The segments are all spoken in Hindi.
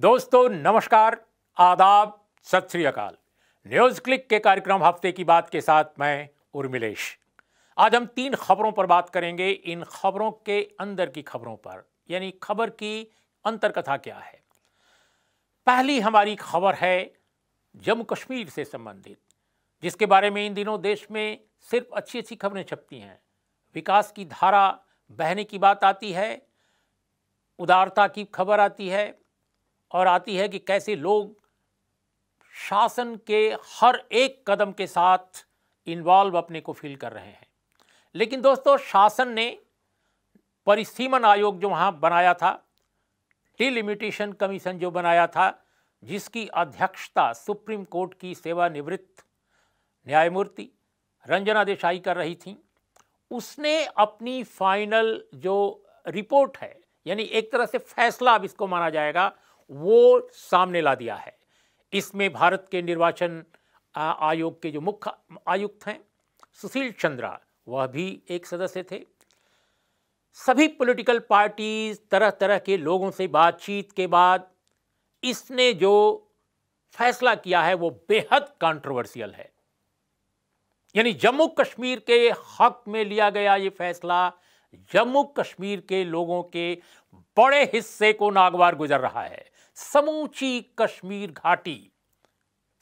दोस्तों नमस्कार आदाब सत श्री अकाल न्यूज़ क्लिक के कार्यक्रम हफ्ते की बात के साथ मैं उर्मिलेश आज हम तीन खबरों पर बात करेंगे इन खबरों के अंदर की खबरों पर यानी खबर की कथा क्या है पहली हमारी खबर है जम्मू कश्मीर से संबंधित जिसके बारे में इन दिनों देश में सिर्फ अच्छी अच्छी खबरें छपती हैं विकास की धारा बहने की बात आती है उदारता की खबर आती है और आती है कि कैसे लोग शासन के हर एक कदम के साथ इन्वॉल्व अपने को फील कर रहे हैं लेकिन दोस्तों शासन ने परिसीमन आयोग जो वहाँ बनाया था डिलिमिटेशन कमीशन जो बनाया था जिसकी अध्यक्षता सुप्रीम कोर्ट की सेवानिवृत्त न्यायमूर्ति रंजना देसाई कर रही थी उसने अपनी फाइनल जो रिपोर्ट है यानी एक तरह से फैसला अब इसको माना जाएगा वो सामने ला दिया है इसमें भारत के निर्वाचन आयोग के जो मुख्य आयुक्त हैं सुशील चंद्रा वह भी एक सदस्य थे सभी पॉलिटिकल पार्टीज तरह तरह के लोगों से बातचीत के बाद इसने जो फैसला किया है वो बेहद कंट्रोवर्शियल है यानी जम्मू कश्मीर के हक में लिया गया ये फैसला जम्मू कश्मीर के लोगों के बड़े हिस्से को नागवार गुजर रहा है समूची कश्मीर घाटी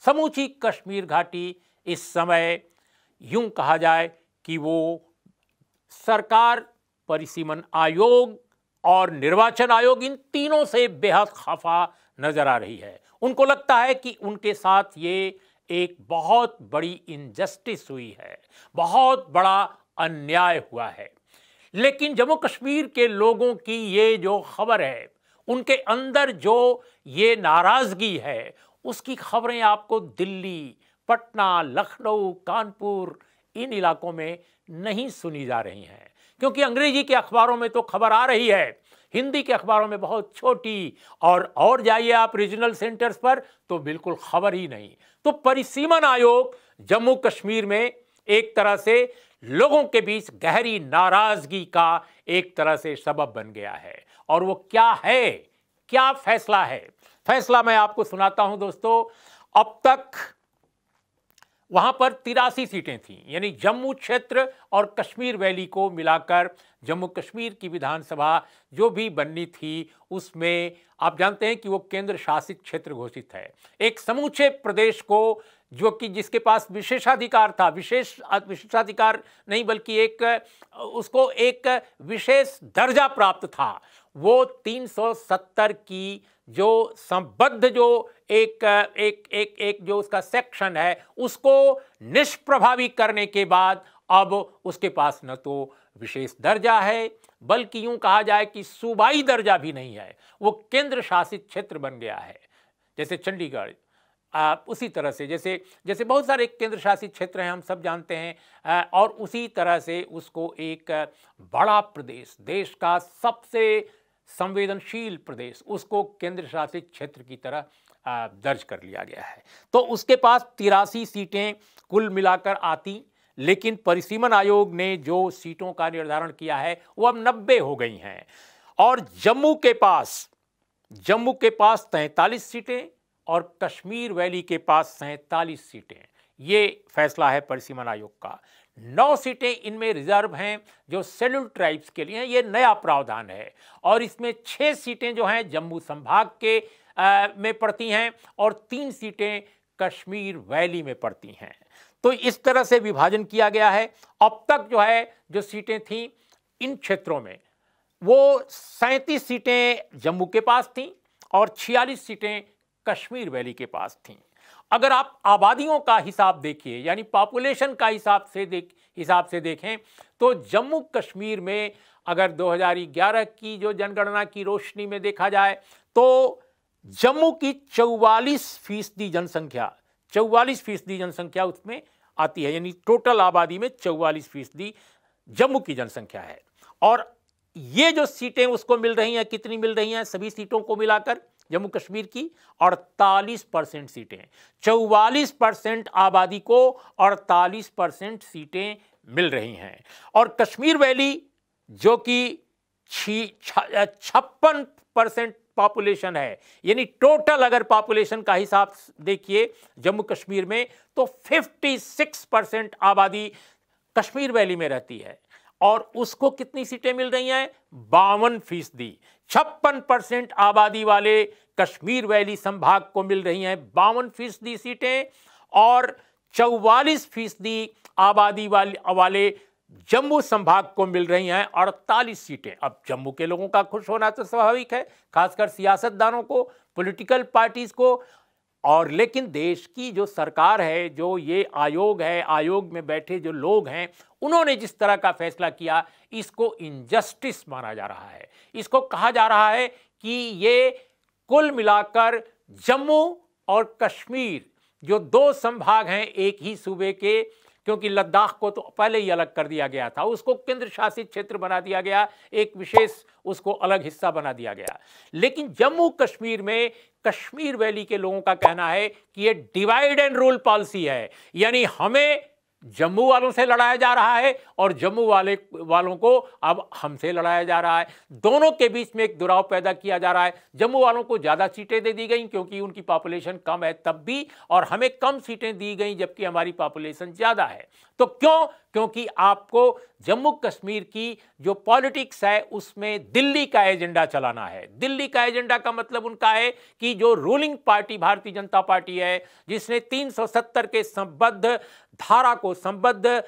समूची कश्मीर घाटी इस समय यूं कहा जाए कि वो सरकार परिसीमन आयोग और निर्वाचन आयोग इन तीनों से बेहद खफा नज़र आ रही है उनको लगता है कि उनके साथ ये एक बहुत बड़ी इनजस्टिस हुई है बहुत बड़ा अन्याय हुआ है लेकिन जम्मू कश्मीर के लोगों की ये जो खबर है उनके अंदर जो ये नाराज़गी है उसकी खबरें आपको दिल्ली पटना लखनऊ कानपुर इन इलाकों में नहीं सुनी जा रही हैं क्योंकि अंग्रेजी के अखबारों में तो खबर आ रही है हिंदी के अखबारों में बहुत छोटी और और जाइए आप रीजनल सेंटर्स पर तो बिल्कुल खबर ही नहीं तो परिसीमन आयोग जम्मू कश्मीर में एक तरह से लोगों के बीच गहरी नाराजगी का एक तरह से सबब बन गया है और वो क्या है क्या फैसला है फैसला मैं आपको सुनाता हूं दोस्तों अब तक वहां पर तिरासी सीटें थीं यानी जम्मू क्षेत्र और कश्मीर वैली को मिलाकर जम्मू कश्मीर की विधानसभा जो भी बननी थी उसमें आप जानते हैं कि वो केंद्र शासित क्षेत्र घोषित है एक समूचे प्रदेश को जो कि जिसके पास विशेषाधिकार था विशेष विशेषाधिकार नहीं बल्कि एक उसको एक विशेष दर्जा प्राप्त था वो 370 की जो संबद्ध जो एक एक एक एक जो उसका सेक्शन है उसको निष्प्रभावी करने के बाद अब उसके पास न तो विशेष दर्जा है बल्कि यूं कहा जाए कि सूबाई दर्जा भी नहीं है वो केंद्र शासित क्षेत्र बन गया है जैसे चंडीगढ़ उसी तरह से जैसे जैसे बहुत सारे केंद्र शासित क्षेत्र हैं हम सब जानते हैं और उसी तरह से उसको एक बड़ा प्रदेश देश का सबसे संवेदनशील प्रदेश उसको केंद्र शासित क्षेत्र की तरह दर्ज कर लिया गया है तो उसके पास तिरासी सीटें कुल मिलाकर आती लेकिन परिसीमन आयोग ने जो सीटों का निर्धारण किया है वो अब नब्बे हो गई हैं और जम्मू के पास जम्मू के पास तैंतालीस सीटें और कश्मीर वैली के पास सैंतालीस सीटें ये फैसला है परिसीमन आयोग का नौ सीटें इनमें रिजर्व हैं जो सेल्यूल ट्राइब्स के लिए हैं ये नया प्रावधान है और इसमें छः सीटें जो हैं जम्मू संभाग के आ, में पड़ती हैं और तीन सीटें कश्मीर वैली में पड़ती हैं तो इस तरह से विभाजन किया गया है अब तक जो है जो सीटें थीं इन क्षेत्रों में वो सैंतीस सीटें जम्मू के पास थीं और छियालीस सीटें कश्मीर वैली के पास थीं अगर आप आबादियों का हिसाब देखिए यानी पॉपुलेशन का हिसाब से देख हिसाब से देखें तो जम्मू कश्मीर में अगर 2011 की जो जनगणना की रोशनी में देखा जाए तो जम्मू की चौवालीस फीसदी जनसंख्या चौवालीस फीसदी जनसंख्या उसमें आती है यानी टोटल आबादी में चौवालीस फीसदी जम्मू की जनसंख्या है और ये जो सीटें उसको मिल रही हैं कितनी मिल रही हैं सभी सीटों को मिलाकर जम्मू कश्मीर की 48 परसेंट सीटें हैं 44 परसेंट आबादी को 48 परसेंट सीटें मिल रही हैं और कश्मीर वैली जो कि छप्पन परसेंट पॉपुलेशन है यानी टोटल अगर पॉपुलेशन का हिसाब देखिए जम्मू कश्मीर में तो 56 परसेंट आबादी कश्मीर वैली में रहती है और उसको कितनी सीटें मिल रही हैं बावन फीसदी छप्पन परसेंट आबादी वाले कश्मीर वैली संभाग को मिल रही हैं बावन फीसदी सीटें और चौवालीस फीसदी आबादी वाले वाले जम्मू संभाग को मिल रही हैं अड़तालीस सीटें अब जम्मू के लोगों का खुश होना तो स्वाभाविक है खासकर सियासतदानों को पॉलिटिकल पार्टीज़ को और लेकिन देश की जो सरकार है जो ये आयोग है आयोग में बैठे जो लोग हैं उन्होंने जिस तरह का फैसला किया इसको इनजस्टिस माना जा रहा है इसको कहा जा रहा है कि ये कुल मिलाकर जम्मू और कश्मीर जो दो संभाग हैं एक ही सूबे के क्योंकि लद्दाख को तो पहले ही अलग कर दिया गया था उसको केंद्र शासित क्षेत्र बना दिया गया एक विशेष उसको अलग हिस्सा बना दिया गया लेकिन जम्मू कश्मीर में कश्मीर वैली के लोगों का कहना है कि ये डिवाइड एंड रूल पॉलिसी है यानी हमें जम्मू वालों से लड़ाया जा रहा है और जम्मू वाले वालों को अब हमसे लड़ाया जा रहा है दोनों के बीच में एक दुराव पैदा किया जा रहा है जम्मू वालों को ज़्यादा सीटें दे दी गई क्योंकि उनकी पॉपुलेशन कम है तब भी और हमें कम सीटें दी गई जबकि हमारी पॉपुलेशन ज़्यादा है तो क्यों क्योंकि आपको जम्मू कश्मीर की जो पॉलिटिक्स है उसमें दिल्ली का एजेंडा चलाना है दिल्ली का एजेंडा का मतलब उनका है कि जो रूलिंग पार्टी भारतीय जनता पार्टी है जिसने 370 के संबद्ध धारा को संबद्ध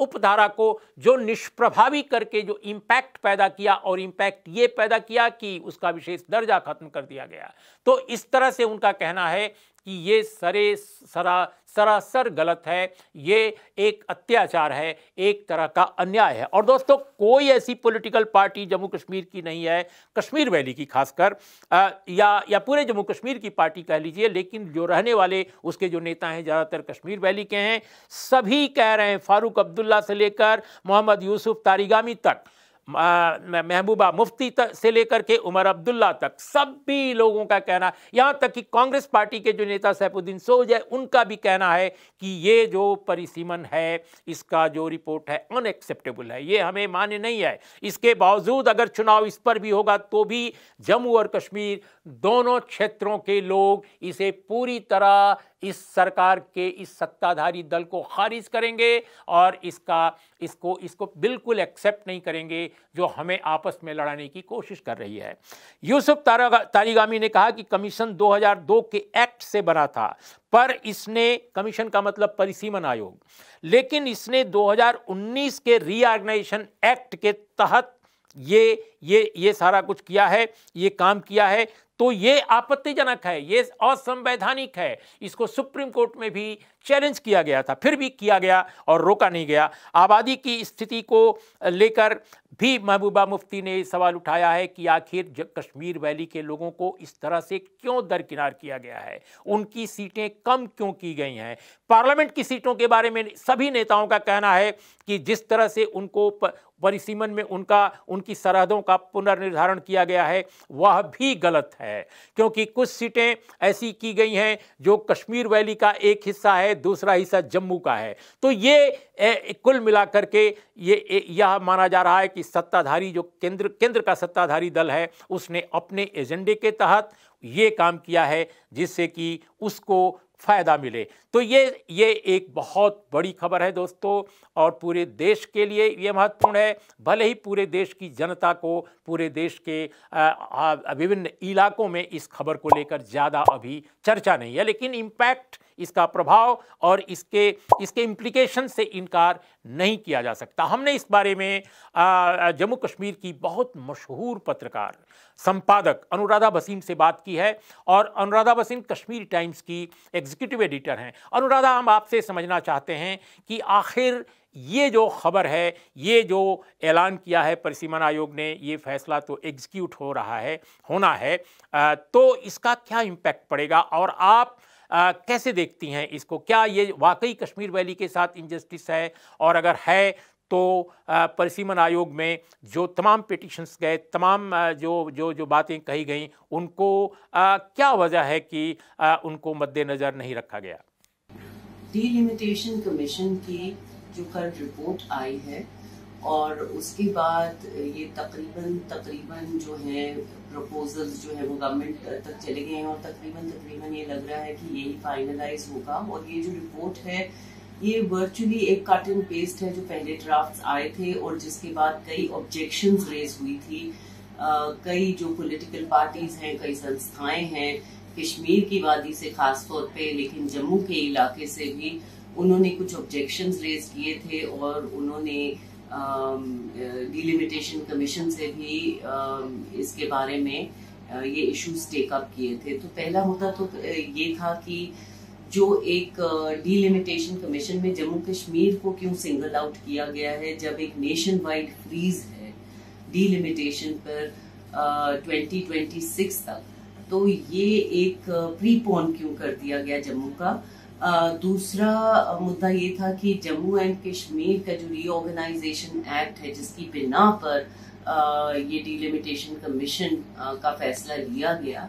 उपधारा को जो निष्प्रभावी करके जो इम्पैक्ट पैदा किया और इम्पैक्ट ये पैदा किया कि उसका विशेष दर्जा खत्म कर दिया गया तो इस तरह से उनका कहना है कि ये सरे सरा सरासर गलत है ये एक अत्याचार है एक तरह का अन्याय है और दोस्तों कोई ऐसी पॉलिटिकल पार्टी जम्मू कश्मीर की नहीं है कश्मीर वैली की खासकर या या पूरे जम्मू कश्मीर की पार्टी कह लीजिए लेकिन जो रहने वाले उसके जो नेता हैं ज़्यादातर कश्मीर वैली के हैं सभी कह रहे हैं फारूक अब्दुल्ला से लेकर मोहम्मद यूसुफ तारीगामी तक महबूबा मुफ्ती तक से लेकर के उमर अब्दुल्ला तक सभी लोगों का कहना यहाँ तक कि कांग्रेस पार्टी के जो नेता सैफुद्दीन सोज है उनका भी कहना है कि ये जो परिसीमन है इसका जो रिपोर्ट है अनएक्सेप्टेबल है ये हमें मान्य नहीं है इसके बावजूद अगर चुनाव इस पर भी होगा तो भी जम्मू और कश्मीर दोनों क्षेत्रों के लोग इसे पूरी तरह इस सरकार के इस सत्ताधारी दल को खारिज करेंगे और इसका इसको इसको बिल्कुल एक्सेप्ट नहीं करेंगे जो हमें आपस में लड़ाने की कोशिश कर रही है यूसुफ तारीगामी ने कहा कि कमीशन 2002 के एक्ट से बना था पर इसने कमीशन का मतलब परिसीमन आयोग लेकिन इसने 2019 के रीआर्गेनाइजेशन एक्ट के तहत ये ये ये सारा कुछ किया है ये काम किया है तो ये आपत्तिजनक है ये असंवैधानिक है इसको सुप्रीम कोर्ट में भी चैलेंज किया गया था फिर भी किया गया और रोका नहीं गया आबादी की स्थिति को लेकर भी महबूबा मुफ्ती ने सवाल उठाया है कि आखिर कश्मीर वैली के लोगों को इस तरह से क्यों दरकिनार किया गया है उनकी सीटें कम क्यों की गई हैं पार्लियामेंट की सीटों के बारे में सभी नेताओं का कहना है कि जिस तरह से उनको परिसीमन में उनका उनकी सरहदों का का पुनर्निर्धारण किया गया है वह भी गलत है क्योंकि कुछ सीटें ऐसी की गई हैं जो कश्मीर वैली का एक हिस्सा है दूसरा हिस्सा जम्मू का है तो ये ए, कुल मिलाकर के ये ए, यह माना जा रहा है कि सत्ताधारी जो केंद्र केंद्र का सत्ताधारी दल है उसने अपने एजेंडे के तहत ये काम किया है जिससे कि उसको फ़ायदा मिले तो ये ये एक बहुत बड़ी खबर है दोस्तों और पूरे देश के लिए ये महत्वपूर्ण है भले ही पूरे देश की जनता को पूरे देश के विभिन्न इलाकों में इस खबर को लेकर ज़्यादा अभी चर्चा नहीं है लेकिन इम्पैक्ट इसका प्रभाव और इसके इसके इम्प्लीकेशन से इनकार नहीं किया जा सकता हमने इस बारे में जम्मू कश्मीर की बहुत मशहूर पत्रकार संपादक अनुराधा भसीम से बात की है और अनुराधा भसीम कश्मीर टाइम्स की एग्जीक्यूटिव एडिटर हैं अनुराधा हम आपसे समझना चाहते हैं कि आखिर ये जो खबर है ये जो ऐलान किया है परिसीमन आयोग ने ये फैसला तो एग्जीक्यूट हो रहा है होना है तो इसका क्या इम्पैक्ट पड़ेगा और आप आ, कैसे देखती हैं इसको क्या ये वाकई कश्मीर वैली के साथ इनजस्टिस है और अगर है तो परिसीमन आयोग में जो तमाम पिटिशन्स गए तमाम जो जो जो बातें कही गई उनको आ, क्या वजह है कि आ, उनको मद्देनज़र नहीं रखा गया डीलिमिटेशन कमीशन की जो कल रिपोर्ट आई है और उसके बाद ये तकरीबन तकरीबन जो है प्रपोजल्स जो है वो गवर्नमेंट तक चले गए हैं और तकरीबन तकरीबन ये लग रहा है कि यही फाइनलाइज होगा और ये जो रिपोर्ट है ये वर्चुअली एक कट एंड पेस्ट है जो पहले ड्राफ्ट आए थे और जिसके बाद कई ऑब्जेक्शन रेज हुई थी आ, कई जो पोलिटिकल पार्टीज हैं कई संस्थाएं हैं कश्मीर की वादी से खास तौर पे लेकिन जम्मू के इलाके से भी उन्होंने कुछ ऑब्जेक्शन रेज किए थे और उन्होंने डिलिमिटेशन um, कमीशन uh, से भी um, इसके बारे में uh, ये इश्यूज टेकअप किए थे तो पहला मुद्दा तो uh, ये था कि जो एक डिलिमिटेशन कमीशन में जम्मू कश्मीर को क्यों सिंगल आउट किया गया है जब एक नेशन वाइड फ्रीज है डिलिमिटेशन पर ट्वेंटी ट्वेंटी सिक्स तक तो ये एक प्रीपोन क्यों कर दिया गया जम्मू का दूसरा मुद्दा ये था कि जम्मू एंड कश्मीर का जो रीऑर्गेनाइजेशन एक्ट है जिसकी बिना पर ये डिलिमिटेशन कमीशन का फैसला लिया गया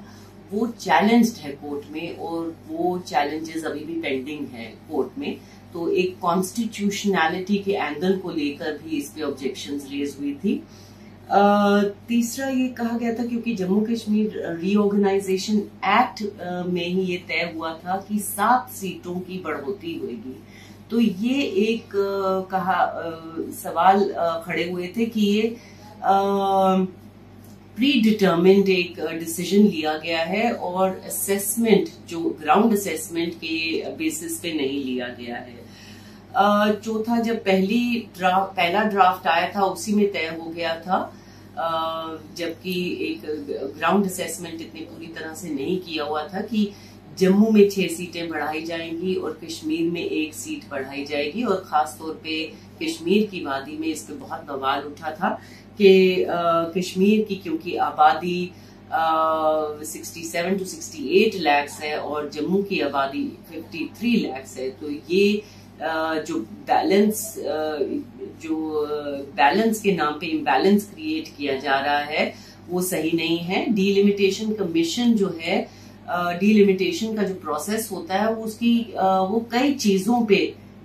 वो चैलेंज्ड है कोर्ट में और वो चैलेंजेस अभी भी पेंडिंग है कोर्ट में तो एक कॉन्स्टिट्यूशनैलिटी के एंगल को लेकर भी इस पे ऑब्जेक्शन रेज हुई थी तीसरा ये कहा गया था क्योंकि जम्मू कश्मीर रीऑर्गेनाइजेशन एक्ट में ही ये तय हुआ था कि सात सीटों की बढ़ोतरी होगी तो ये एक कहा सवाल खड़े हुए थे कि ये प्री डिटर्मिंड एक डिसीजन लिया गया है और असेसमेंट जो ग्राउंड असेसमेंट के बेसिस पे नहीं लिया गया है जो था जब पहली ड्राफ्ट पहला ड्राफ्ट आया था उसी में तय हो गया था जबकि एक ग्राउंड असेसमेंट इतने पूरी तरह से नहीं किया हुआ था कि जम्मू में छह सीटें बढ़ाई जाएंगी और कश्मीर में एक सीट बढ़ाई जाएगी और खास तौर पे कश्मीर की वादी में इस पर बहुत बवाल उठा था कि कश्मीर की क्योंकि आबादी sixty seven to sixty eight lakhs है और जम्मू की आबादी फिफ्टी थ्री लैक्स है तो ये जो बैलेंस जो बैलेंस के नाम पे इम्बैलेंस क्रिएट किया जा रहा है वो सही नहीं है डीलिमिटेशन कमीशन जो है डीलिमिटेशन का जो प्रोसेस होता है वो उसकी वो कई चीजों पे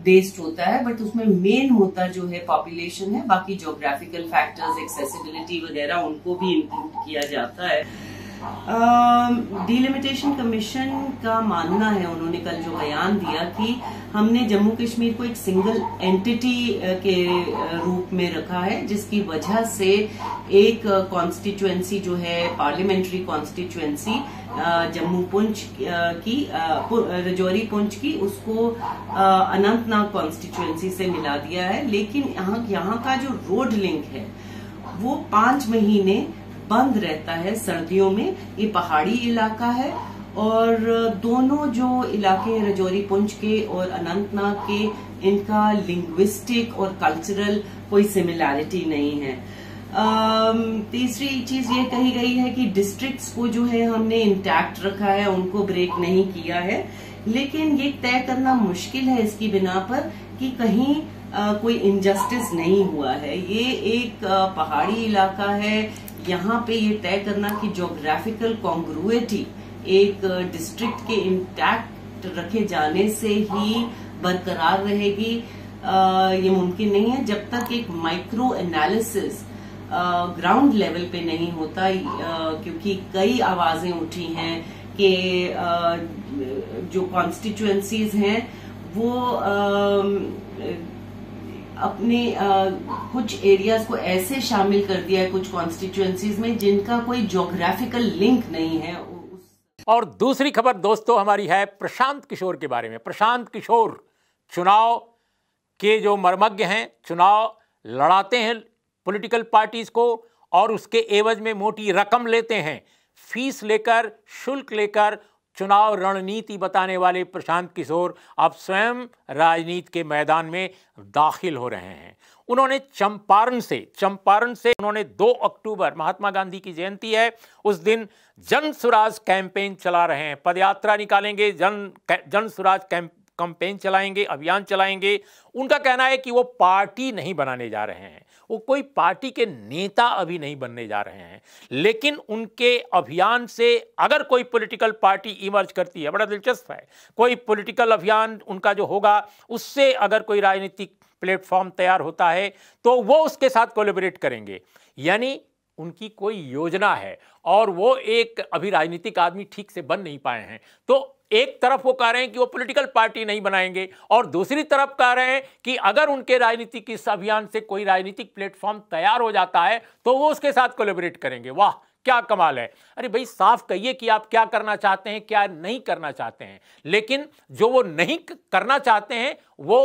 बेस्ड होता है बट उसमें मेन मुद्दा जो है पॉपुलेशन है बाकी जोग्राफिकल फैक्टर्स एक्सेसिबिलिटी वगैरह उनको भी इंक्लूड किया जाता है डिलिमिटेशन कमीशन का मानना है उन्होंने कल जो बयान दिया कि हमने जम्मू कश्मीर को एक सिंगल एंटिटी के रूप में रखा है जिसकी वजह से एक कॉन्स्टिट्युएंसी जो है पार्लियामेंट्री कॉन्स्टिट्युएंसी जम्मू पुंछ की रजौरी पुंछ की उसको अनंतनाग कॉन्स्टिट्युएंसी से मिला दिया है लेकिन यहाँ यहाँ का जो रोड लिंक है वो पांच महीने बंद रहता है सर्दियों में ये पहाड़ी इलाका है और दोनों जो इलाके रजौरी पुंछ के और अनंतनाग के इनका लिंग्विस्टिक और कल्चरल कोई सिमिलैरिटी नहीं है तीसरी चीज ये कही गई है कि डिस्ट्रिक्ट्स को जो है हमने इंटैक्ट रखा है उनको ब्रेक नहीं किया है लेकिन ये तय करना मुश्किल है इसकी बिना पर कि कहीं आ, कोई इनजस्टिस नहीं हुआ है ये एक आ, पहाड़ी इलाका है यहाँ पे ये तय करना कि जोग्राफिकल कॉन्ग्रुएटी एक डिस्ट्रिक्ट के इंटैक्ट रखे जाने से ही बरकरार रहेगी आ, ये मुमकिन नहीं है जब तक एक माइक्रो एनालिसिस ग्राउंड लेवल पे नहीं होता आ, क्योंकि कई आवाजें उठी हैं कि जो कॉन्स्टिट्युएंसीज हैं वो आ, अपने आ, कुछ एरियाज को ऐसे शामिल कर दिया है कुछ कॉन्स्टिट्यूएंसीज में जिनका कोई जोग्राफिकल लिंक नहीं है और दूसरी खबर दोस्तों हमारी है प्रशांत किशोर के बारे में प्रशांत किशोर चुनाव के जो मर्मज्ञ हैं चुनाव लड़ाते हैं पॉलिटिकल पार्टीज को और उसके एवज में मोटी रकम लेते हैं फीस लेकर शुल्क लेकर चुनाव रणनीति बताने वाले प्रशांत किशोर अब स्वयं राजनीति के मैदान में दाखिल हो रहे हैं उन्होंने चंपारण से चंपारण से उन्होंने 2 अक्टूबर महात्मा गांधी की जयंती है उस दिन जन स्वराज कैंपेन चला रहे हैं पदयात्रा निकालेंगे जन जन स्वराज कैंप कंपेन चलाएंगे अभियान चलाएंगे उनका कहना है कि वो पार्टी नहीं बनाने जा रहे हैं वो कोई पार्टी के नेता अभी नहीं बनने जा रहे हैं लेकिन उनके अभियान से अगर कोई पॉलिटिकल पार्टी इमर्ज करती है बड़ा दिलचस्प है कोई पॉलिटिकल अभियान उनका जो होगा उससे अगर कोई राजनीतिक प्लेटफॉर्म तैयार होता है तो वो उसके साथ कोलेबरेट करेंगे यानी उनकी कोई योजना है और वो एक अभी राजनीतिक आदमी ठीक से बन नहीं पाए हैं तो एक तरफ वो कह रहे हैं कि वो पॉलिटिकल पार्टी नहीं बनाएंगे और दूसरी तरफ कह रहे हैं कि अगर उनके राजनीतिक इस अभियान से कोई राजनीतिक प्लेटफॉर्म तैयार हो जाता है तो वो उसके साथ कोलेबरेट करेंगे वाह क्या कमाल है अरे भाई साफ कहिए कि आप क्या करना चाहते हैं क्या नहीं करना चाहते हैं लेकिन जो वो नहीं करना चाहते हैं वो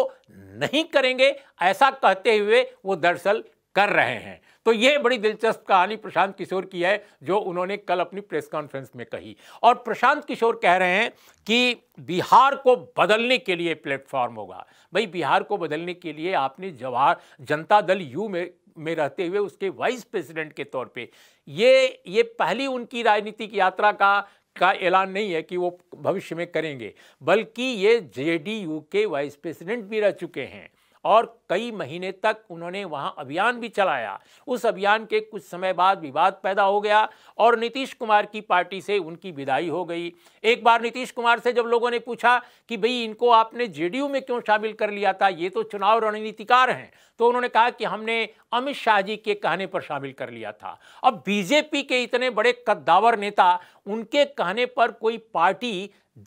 नहीं करेंगे ऐसा कहते हुए वो दरअसल कर रहे हैं तो ये बड़ी दिलचस्प कहानी प्रशांत किशोर की है जो उन्होंने कल अपनी प्रेस कॉन्फ्रेंस में कही और प्रशांत किशोर कह रहे हैं कि बिहार को बदलने के लिए प्लेटफॉर्म होगा भाई बिहार को बदलने के लिए आपने जवाहर जनता दल यू में में रहते हुए उसके वाइस प्रेसिडेंट के तौर पे ये ये पहली उनकी राजनीतिक यात्रा का का ऐलान नहीं है कि वो भविष्य में करेंगे बल्कि ये जेडीयू के वाइस प्रेसिडेंट भी रह चुके हैं और कई महीने तक उन्होंने वहां अभियान भी चलाया उस अभियान के कुछ समय बाद विवाद पैदा हो गया और नीतीश कुमार की पार्टी से उनकी विदाई हो गई एक बार नीतीश कुमार से जब लोगों ने पूछा कि भई इनको आपने जेडीयू में क्यों शामिल कर लिया था ये तो चुनाव रणनीतिकार हैं तो उन्होंने कहा कि हमने अमित शाह जी के कहने पर शामिल कर लिया था अब बीजेपी के इतने बड़े कद्दावर नेता उनके कहने पर कोई पार्टी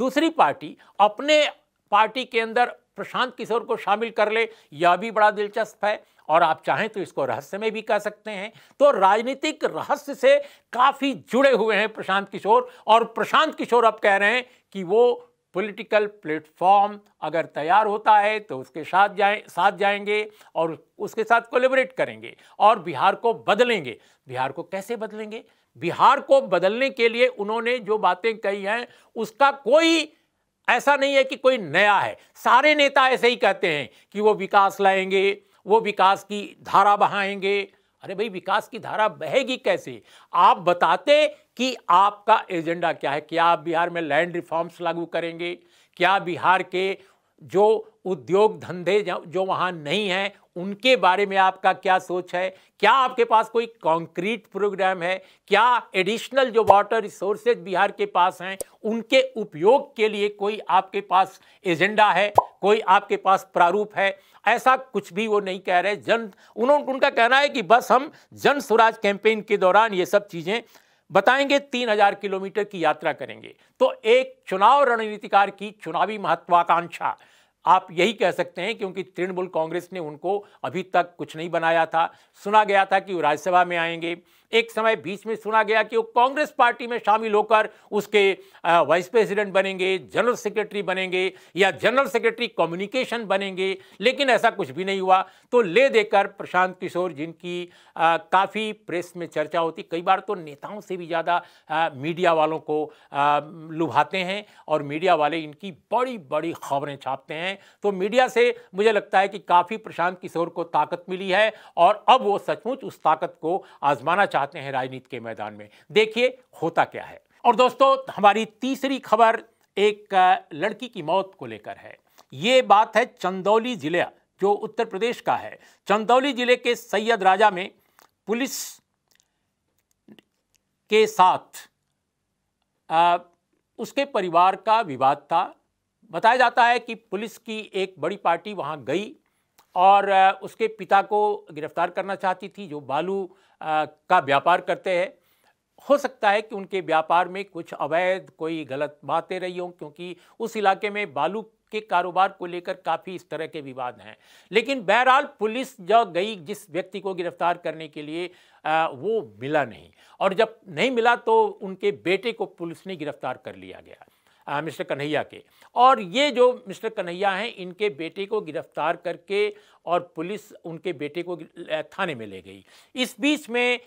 दूसरी पार्टी अपने पार्टी के अंदर प्रशांत किशोर को शामिल कर ले यह भी बड़ा दिलचस्प है और आप चाहें तो इसको रहस्य में भी कह सकते हैं तो राजनीतिक रहस्य से काफ़ी जुड़े हुए हैं प्रशांत किशोर और प्रशांत किशोर अब कह रहे हैं कि वो पॉलिटिकल प्लेटफॉर्म अगर तैयार होता है तो उसके साथ जाए साथ जाएंगे और उसके साथ कोलेबरेट करेंगे और बिहार को बदलेंगे बिहार को कैसे बदलेंगे बिहार को बदलने के लिए उन्होंने जो बातें कही हैं उसका कोई ऐसा नहीं है कि कोई नया है सारे नेता ऐसे ही कहते हैं कि वो विकास लाएंगे वो विकास की धारा बहाएंगे अरे भाई विकास की धारा बहेगी कैसे आप बताते कि आपका एजेंडा क्या है क्या आप बिहार में लैंड रिफॉर्म्स लागू करेंगे क्या बिहार के जो उद्योग धंधे जो वहाँ नहीं हैं उनके बारे में आपका क्या सोच है क्या आपके पास कोई कॉन्क्रीट प्रोग्राम है क्या एडिशनल जो वाटर रिसोर्सेज बिहार के पास हैं उनके उपयोग के लिए कोई आपके पास एजेंडा है कोई आपके पास प्रारूप है ऐसा कुछ भी वो नहीं कह रहे जन उन्होंने उनका कहना है कि बस हम जन स्वराज कैंपेन के दौरान ये सब चीज़ें बताएंगे तीन हजार किलोमीटर की यात्रा करेंगे तो एक चुनाव रणनीतिकार की चुनावी महत्वाकांक्षा आप यही कह सकते हैं क्योंकि तृणमूल कांग्रेस ने उनको अभी तक कुछ नहीं बनाया था सुना गया था कि वो राज्यसभा में आएंगे एक समय बीच में सुना गया कि वो कांग्रेस पार्टी में शामिल होकर उसके वाइस प्रेसिडेंट बनेंगे जनरल सेक्रेटरी बनेंगे या जनरल सेक्रेटरी कम्युनिकेशन बनेंगे लेकिन ऐसा कुछ भी नहीं हुआ तो ले देकर प्रशांत किशोर जिनकी काफ़ी प्रेस में चर्चा होती कई बार तो नेताओं से भी ज़्यादा मीडिया वालों को लुभाते हैं और मीडिया वाले इनकी बड़ी बड़ी खबरें छापते हैं तो मीडिया से मुझे लगता है कि काफ़ी प्रशांत किशोर को ताकत मिली है और अब वो सचमुच उस ताकत को आजमाना चाहते चाहते हैं राजनीति के मैदान में देखिए होता क्या है और दोस्तों हमारी तीसरी खबर एक लड़की की मौत को लेकर है ये बात है चंदौली जिले जो उत्तर प्रदेश का है चंदौली जिले के सैयद राजा में पुलिस के साथ आ, उसके परिवार का विवाद था बताया जाता है कि पुलिस की एक बड़ी पार्टी वहां गई और उसके पिता को गिरफ्तार करना चाहती थी जो बालू का व्यापार करते हैं हो सकता है कि उनके व्यापार में कुछ अवैध कोई गलत बातें रही हों क्योंकि उस इलाके में बालू के कारोबार को लेकर काफ़ी इस तरह के विवाद हैं लेकिन बहरहाल पुलिस जो गई जिस व्यक्ति को गिरफ्तार करने के लिए आ, वो मिला नहीं और जब नहीं मिला तो उनके बेटे को पुलिस ने गिरफ्तार कर लिया गया मिस्टर कन्हैया के और ये जो मिस्टर कन्हैया हैं इनके बेटे को गिरफ्तार करके और पुलिस उनके बेटे को थाने में ले गई इस बीच में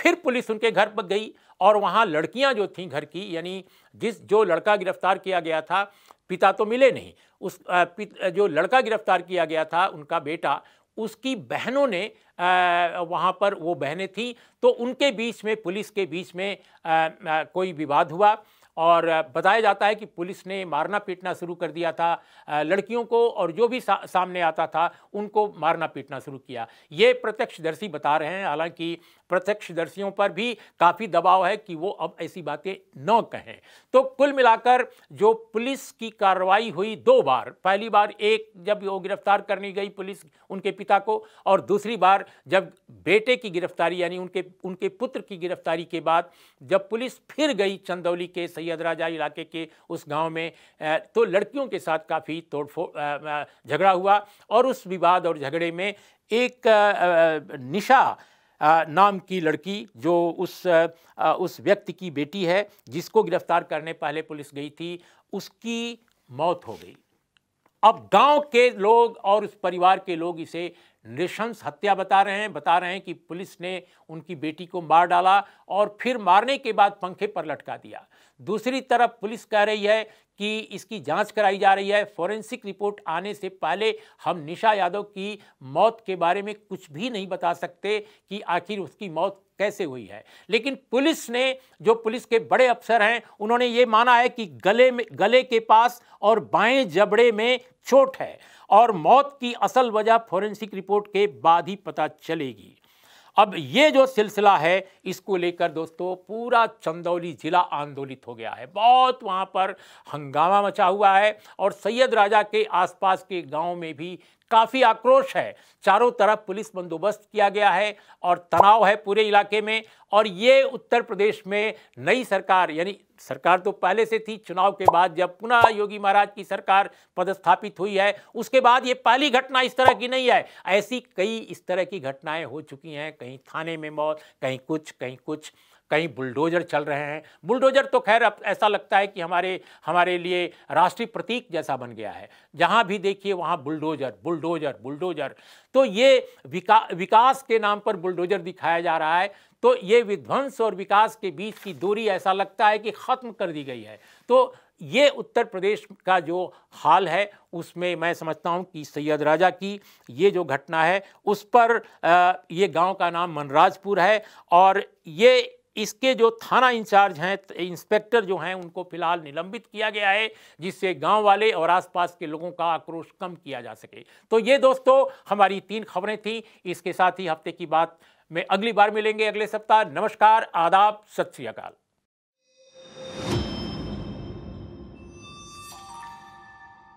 फिर पुलिस उनके घर पर गई और वहाँ लड़कियाँ जो थीं घर की यानी जिस जो लड़का गिरफ्तार किया गया था पिता तो मिले नहीं उस जो लड़का गिरफ्तार किया गया था उनका बेटा उसकी बहनों ने वहाँ पर वो बहनें थीं तो उनके बीच में पुलिस के बीच में कोई विवाद हुआ और बताया जाता है कि पुलिस ने मारना पीटना शुरू कर दिया था लड़कियों को और जो भी सा, सामने आता था उनको मारना पीटना शुरू किया ये प्रत्यक्षदर्शी बता रहे हैं हालांकि प्रत्यक्षदर्शियों पर भी काफ़ी दबाव है कि वो अब ऐसी बातें न कहें तो कुल मिलाकर जो पुलिस की कार्रवाई हुई दो बार पहली बार एक जब वो गिरफ्तार करनी गई पुलिस उनके पिता को और दूसरी बार जब बेटे की गिरफ्तारी यानी उनके उनके पुत्र की गिरफ्तारी के बाद जब पुलिस फिर गई चंदौली के सैयद राजा इलाके के उस गांव में तो लड़कियों के साथ काफ़ी तोड़फोड़ झगड़ा हुआ और उस विवाद और झगड़े में एक निशा नाम की लड़की जो उस उस व्यक्ति की बेटी है जिसको गिरफ्तार करने पहले पुलिस गई थी उसकी मौत हो गई अब गांव के लोग और उस परिवार के लोग इसे निशंस हत्या बता रहे हैं बता रहे हैं कि पुलिस ने उनकी बेटी को मार डाला और फिर मारने के बाद पंखे पर लटका दिया दूसरी तरफ पुलिस कह रही है कि इसकी जांच कराई जा रही है फॉरेंसिक रिपोर्ट आने से पहले हम निशा यादव की मौत के बारे में कुछ भी नहीं बता सकते कि आखिर उसकी मौत कैसे हुई है लेकिन पुलिस ने जो पुलिस के बड़े अफसर हैं उन्होंने ये माना है कि गले में गले के पास और बाएं जबड़े में चोट है और मौत की असल वजह फॉरेंसिक रिपोर्ट के बाद ही पता चलेगी अब ये जो सिलसिला है इसको लेकर दोस्तों पूरा चंदौली जिला आंदोलित हो गया है बहुत वहाँ पर हंगामा मचा हुआ है और सैयद राजा के आसपास के गांव में भी काफ़ी आक्रोश है चारों तरफ पुलिस बंदोबस्त किया गया है और तनाव है पूरे इलाके में और ये उत्तर प्रदेश में नई सरकार यानी सरकार तो पहले से थी चुनाव के बाद जब पुनः योगी महाराज की सरकार पदस्थापित हुई है उसके बाद ये पहली घटना इस तरह की नहीं है ऐसी कई इस तरह की घटनाएं हो चुकी हैं कहीं थाने में मौत कहीं कुछ कहीं कुछ कहीं बुलडोजर चल रहे हैं बुलडोजर तो खैर अब ऐसा लगता है कि हमारे हमारे लिए राष्ट्रीय प्रतीक जैसा बन गया है जहाँ भी देखिए वहाँ बुलडोजर बुलडोजर बुलडोजर तो ये विका विकास के नाम पर बुलडोजर दिखाया जा रहा है तो ये विध्वंस और विकास के बीच की दूरी ऐसा लगता है कि ख़त्म कर दी गई है तो ये उत्तर प्रदेश का जो हाल है उसमें मैं समझता हूँ कि सैयद राजा की ये जो घटना है उस पर ये गांव का नाम मनराजपुर है और ये इसके जो थाना इंचार्ज हैं इंस्पेक्टर जो हैं उनको फिलहाल निलंबित किया गया है जिससे गांव वाले और आसपास के लोगों का आक्रोश कम किया जा सके तो ये दोस्तों हमारी तीन खबरें थी इसके साथ ही हफ्ते की बात में अगली बार मिलेंगे अगले सप्ताह नमस्कार आदाब सत श्रीकाल